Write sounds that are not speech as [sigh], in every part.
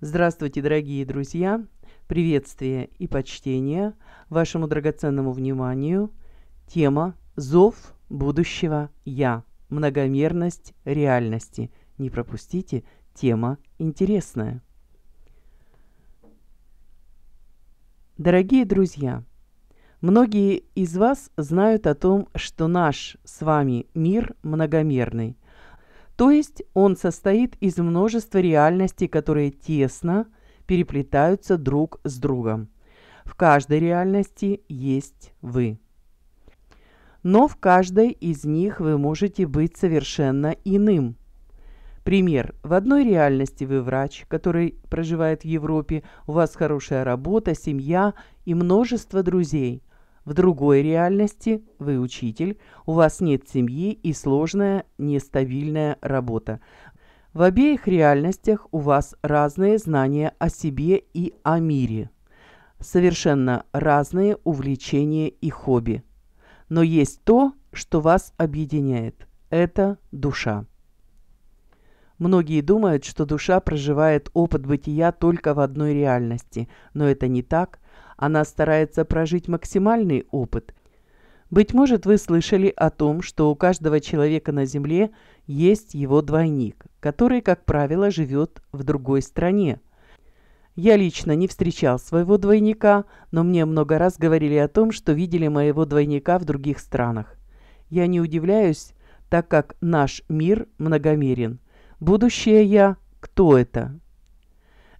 Здравствуйте, дорогие друзья! Приветствие и почтение вашему драгоценному вниманию. Тема «Зов будущего Я. Многомерность реальности». Не пропустите, тема интересная. Дорогие друзья, многие из вас знают о том, что наш с вами мир многомерный. То есть он состоит из множества реальностей, которые тесно переплетаются друг с другом. В каждой реальности есть вы. Но в каждой из них вы можете быть совершенно иным. Пример. В одной реальности вы врач, который проживает в Европе, у вас хорошая работа, семья и множество друзей – в другой реальности вы учитель, у вас нет семьи и сложная, нестабильная работа. В обеих реальностях у вас разные знания о себе и о мире. Совершенно разные увлечения и хобби. Но есть то, что вас объединяет. Это душа. Многие думают, что душа проживает опыт бытия только в одной реальности, но это не так – она старается прожить максимальный опыт. Быть может, вы слышали о том, что у каждого человека на Земле есть его двойник, который, как правило, живет в другой стране. Я лично не встречал своего двойника, но мне много раз говорили о том, что видели моего двойника в других странах. Я не удивляюсь, так как наш мир многомерен. Будущее я – кто это?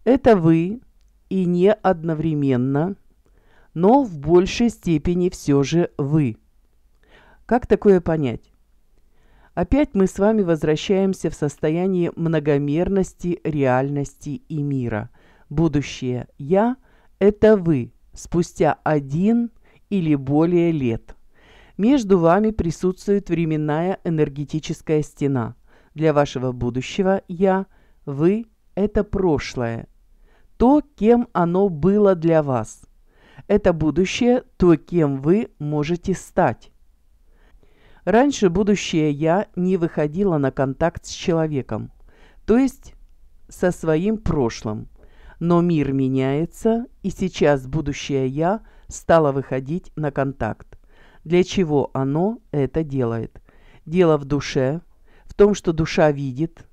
Это вы и не одновременно – но в большей степени все же вы. Как такое понять? Опять мы с вами возвращаемся в состояние многомерности реальности и мира. Будущее «я» – это вы спустя один или более лет. Между вами присутствует временная энергетическая стена. Для вашего будущего «я» вы – это прошлое, то, кем оно было для вас – это будущее то, кем вы можете стать. Раньше будущее «я» не выходило на контакт с человеком, то есть со своим прошлым. Но мир меняется, и сейчас будущее «я» стало выходить на контакт. Для чего оно это делает? Дело в душе, в том, что душа видит,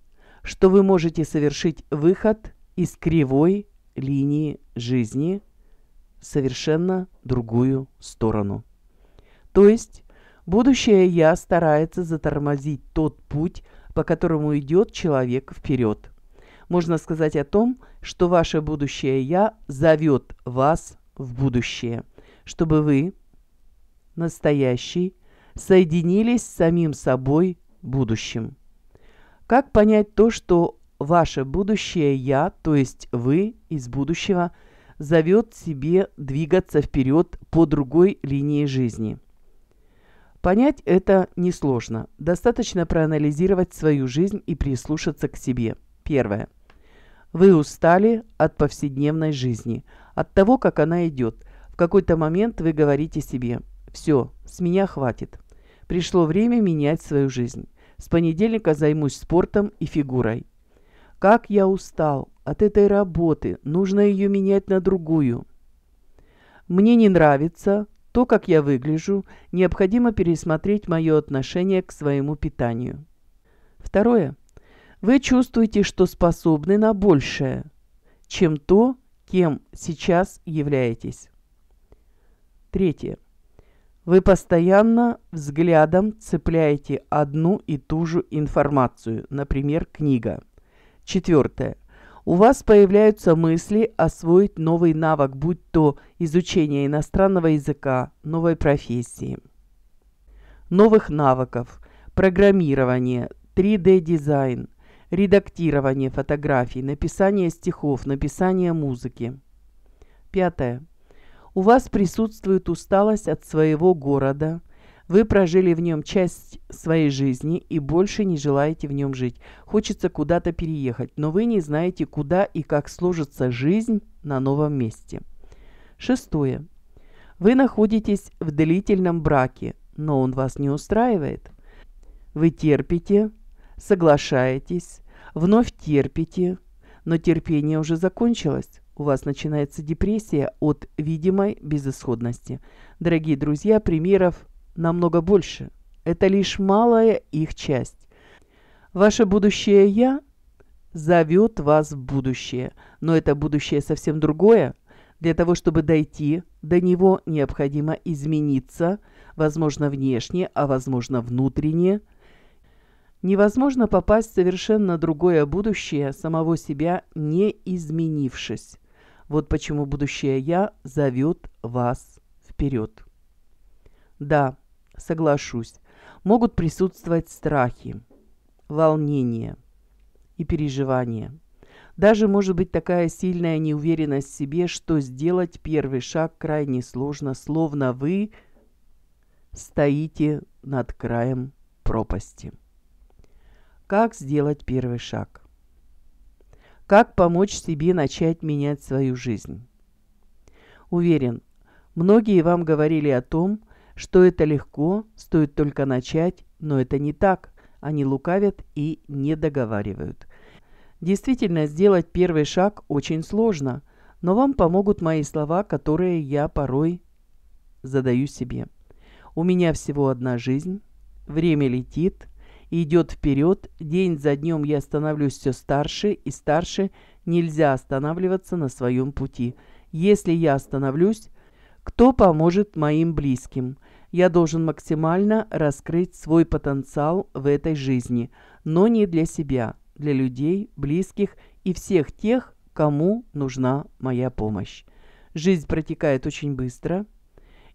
что вы можете совершить выход из кривой линии жизни – совершенно другую сторону. То есть будущее «я» старается затормозить тот путь, по которому идет человек вперед. Можно сказать о том, что ваше будущее «я» зовет вас в будущее, чтобы вы, настоящий, соединились с самим собой будущим. Как понять то, что ваше будущее «я», то есть вы из будущего – зовет себе двигаться вперед по другой линии жизни. Понять это несложно. Достаточно проанализировать свою жизнь и прислушаться к себе. Первое. Вы устали от повседневной жизни, от того, как она идет. В какой-то момент вы говорите себе «Все, с меня хватит». Пришло время менять свою жизнь. С понедельника займусь спортом и фигурой. Как я устал, от этой работы, нужно ее менять на другую. Мне не нравится то, как я выгляжу, необходимо пересмотреть мое отношение к своему питанию. Второе. Вы чувствуете, что способны на большее, чем то, кем сейчас являетесь. Третье. Вы постоянно взглядом цепляете одну и ту же информацию, например, книга. Четвертое у вас появляются мысли освоить новый навык, будь то изучение иностранного языка, новой профессии. Новых навыков. Программирование, 3D-дизайн, редактирование фотографий, написание стихов, написание музыки. Пятое. У вас присутствует усталость от своего города – вы прожили в нем часть своей жизни и больше не желаете в нем жить. Хочется куда-то переехать, но вы не знаете, куда и как сложится жизнь на новом месте. Шестое. Вы находитесь в длительном браке, но он вас не устраивает. Вы терпите, соглашаетесь, вновь терпите, но терпение уже закончилось. У вас начинается депрессия от видимой безысходности. Дорогие друзья, примеров намного больше. Это лишь малая их часть. Ваше будущее «я» зовет вас в будущее, но это будущее совсем другое. Для того, чтобы дойти до него, необходимо измениться, возможно, внешне, а возможно, внутренне. Невозможно попасть в совершенно другое будущее самого себя, не изменившись. Вот почему будущее «я» зовет вас вперед. Да, соглашусь, могут присутствовать страхи, волнения и переживания. Даже может быть такая сильная неуверенность в себе, что сделать первый шаг крайне сложно, словно вы стоите над краем пропасти. Как сделать первый шаг? Как помочь себе начать менять свою жизнь? Уверен, многие вам говорили о том, что это легко, стоит только начать, но это не так. Они лукавят и не договаривают. Действительно, сделать первый шаг очень сложно, но вам помогут мои слова, которые я порой задаю себе. У меня всего одна жизнь, время летит, идет вперед, день за днем я становлюсь все старше и старше, нельзя останавливаться на своем пути. Если я остановлюсь, кто поможет моим близким? Я должен максимально раскрыть свой потенциал в этой жизни, но не для себя, для людей, близких и всех тех, кому нужна моя помощь. Жизнь протекает очень быстро,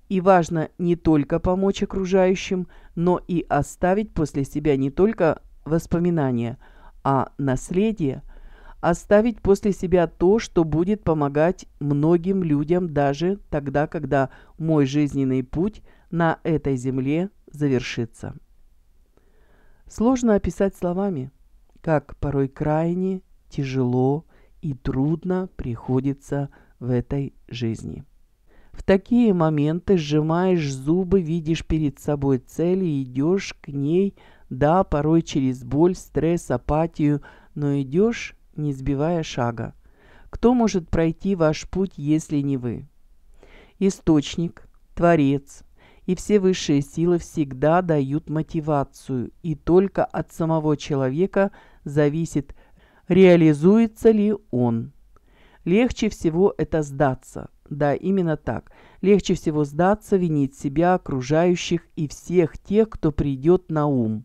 и важно не только помочь окружающим, но и оставить после себя не только воспоминания, а наследие – оставить после себя то, что будет помогать многим людям даже тогда, когда мой жизненный путь на этой земле завершится. Сложно описать словами, как порой крайне тяжело и трудно приходится в этой жизни. В такие моменты сжимаешь зубы, видишь перед собой цель и идешь к ней, да, порой через боль, стресс, апатию, но идешь не сбивая шага. Кто может пройти ваш путь, если не вы? Источник, Творец и все высшие силы всегда дают мотивацию, и только от самого человека зависит, реализуется ли он. Легче всего это сдаться. Да, именно так. Легче всего сдаться, винить себя, окружающих и всех тех, кто придет на ум.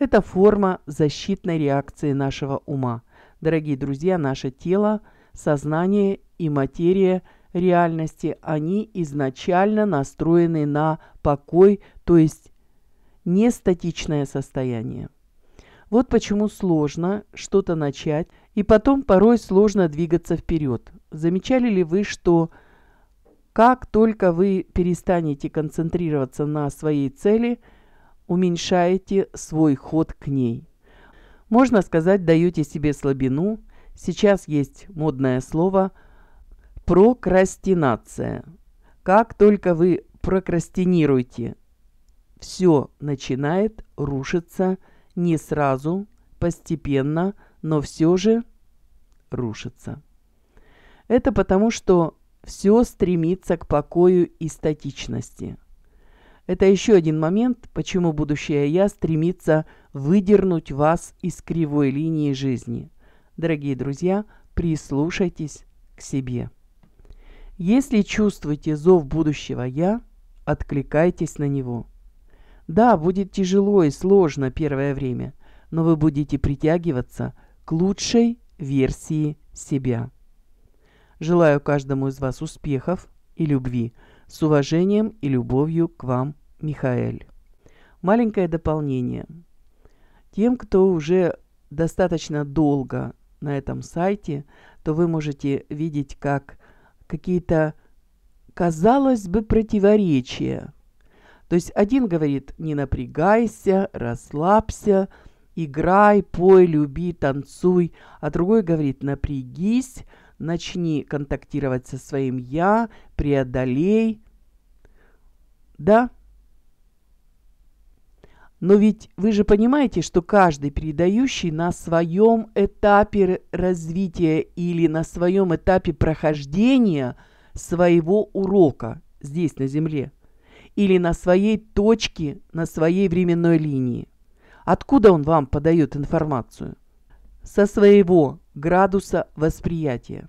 Это форма защитной реакции нашего ума. Дорогие друзья, наше тело, сознание и материя реальности, они изначально настроены на покой, то есть нестатичное состояние. Вот почему сложно что-то начать, и потом порой сложно двигаться вперед. Замечали ли вы, что как только вы перестанете концентрироваться на своей цели, уменьшаете свой ход к ней? Можно сказать, даете себе слабину. Сейчас есть модное слово прокрастинация. Как только вы прокрастинируете, все начинает рушиться не сразу, постепенно, но все же рушится. Это потому, что все стремится к покою и статичности. Это еще один момент, почему будущее «я» стремится выдернуть вас из кривой линии жизни. Дорогие друзья, прислушайтесь к себе. Если чувствуете зов будущего «я», откликайтесь на него. Да, будет тяжело и сложно первое время, но вы будете притягиваться к лучшей версии себя. Желаю каждому из вас успехов и любви. С уважением и любовью к вам, Михаэль. Маленькое дополнение – тем, кто уже достаточно долго на этом сайте, то вы можете видеть, как какие-то, казалось бы, противоречия. То есть один говорит «не напрягайся», «расслабься», «играй», «пой», «люби», «танцуй», а другой говорит «напрягись», «начни контактировать со своим «я», «преодолей». Да, но ведь вы же понимаете, что каждый передающий на своем этапе развития или на своем этапе прохождения своего урока здесь на Земле или на своей точке, на своей временной линии. Откуда он вам подает информацию? Со своего градуса восприятия.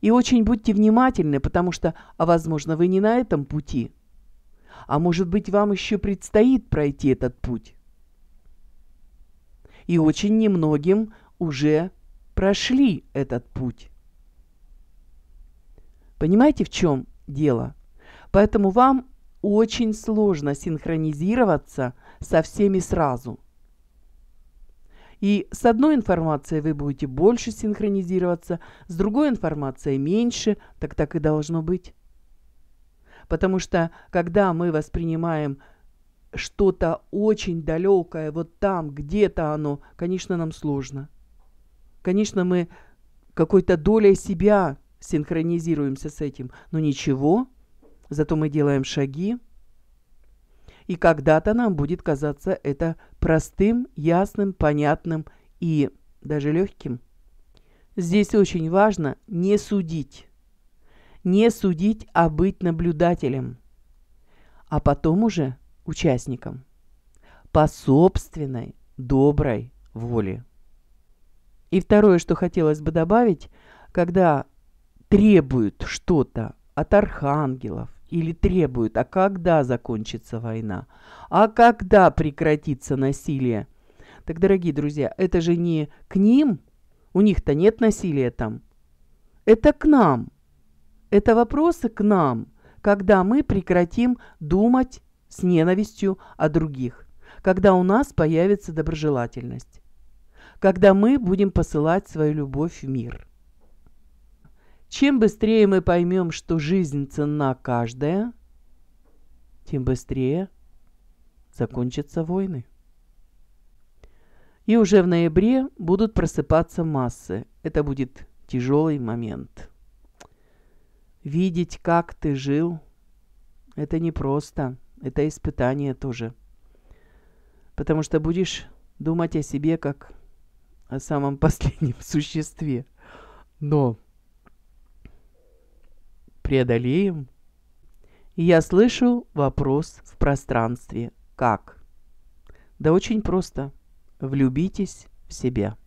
И очень будьте внимательны, потому что, а возможно, вы не на этом пути – а может быть, вам еще предстоит пройти этот путь? И очень немногим уже прошли этот путь. Понимаете, в чем дело? Поэтому вам очень сложно синхронизироваться со всеми сразу. И с одной информацией вы будете больше синхронизироваться, с другой информацией меньше, так так и должно быть. Потому что когда мы воспринимаем что-то очень далекое, вот там, где-то оно, конечно, нам сложно. Конечно, мы какой-то долей себя синхронизируемся с этим, но ничего, зато мы делаем шаги, и когда-то нам будет казаться это простым, ясным, понятным и даже легким. Здесь очень важно не судить не судить, а быть наблюдателем, а потом уже участником по собственной доброй воле. И второе, что хотелось бы добавить, когда требуют что-то от архангелов или требуют, а когда закончится война, а когда прекратится насилие. Так, дорогие друзья, это же не к ним, у них-то нет насилия там, это к нам – это вопросы к нам, когда мы прекратим думать с ненавистью о других, когда у нас появится доброжелательность, когда мы будем посылать свою любовь в мир. Чем быстрее мы поймем, что жизнь ценна каждая, тем быстрее закончатся войны. И уже в ноябре будут просыпаться массы. Это будет тяжелый момент видеть, как ты жил, это непросто, это испытание тоже. Потому что будешь думать о себе как о самом [laughs] последнем существе. Но преодолеем. я слышу вопрос в пространстве. Как? Да очень просто. Влюбитесь в себя.